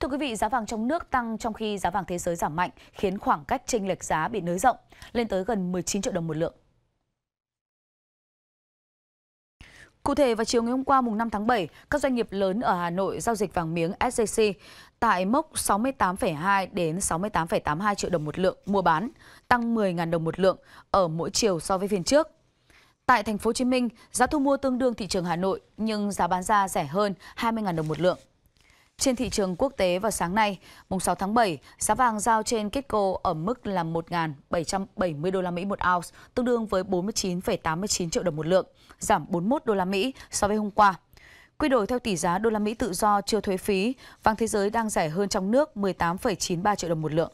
Thưa quý vị, giá vàng trong nước tăng trong khi giá vàng thế giới giảm mạnh, khiến khoảng cách chênh lệch giá bị nới rộng, lên tới gần 19 triệu đồng một lượng. Cụ thể, vào chiều ngày hôm qua mùng 5 tháng 7, các doanh nghiệp lớn ở Hà Nội giao dịch vàng miếng SJC tại mốc 68,2 đến 68,82 triệu đồng một lượng mua bán, tăng 10.000 đồng một lượng ở mỗi chiều so với phiên trước. Tại thành phố Hồ Chí Minh, giá thu mua tương đương thị trường Hà Nội nhưng giá bán ra rẻ hơn 20.000 đồng một lượng. Trên thị trường quốc tế vào sáng nay, mùng 6 tháng 7, giá vàng giao trên Kitco ở mức là 1.770 đô la Mỹ một ounce, tương đương với 49,89 triệu đồng một lượng, giảm 41 đô la Mỹ so với hôm qua. Quy đổi theo tỷ giá đô la Mỹ tự do chưa thuế phí, vàng thế giới đang rẻ hơn trong nước 18,93 triệu đồng một lượng.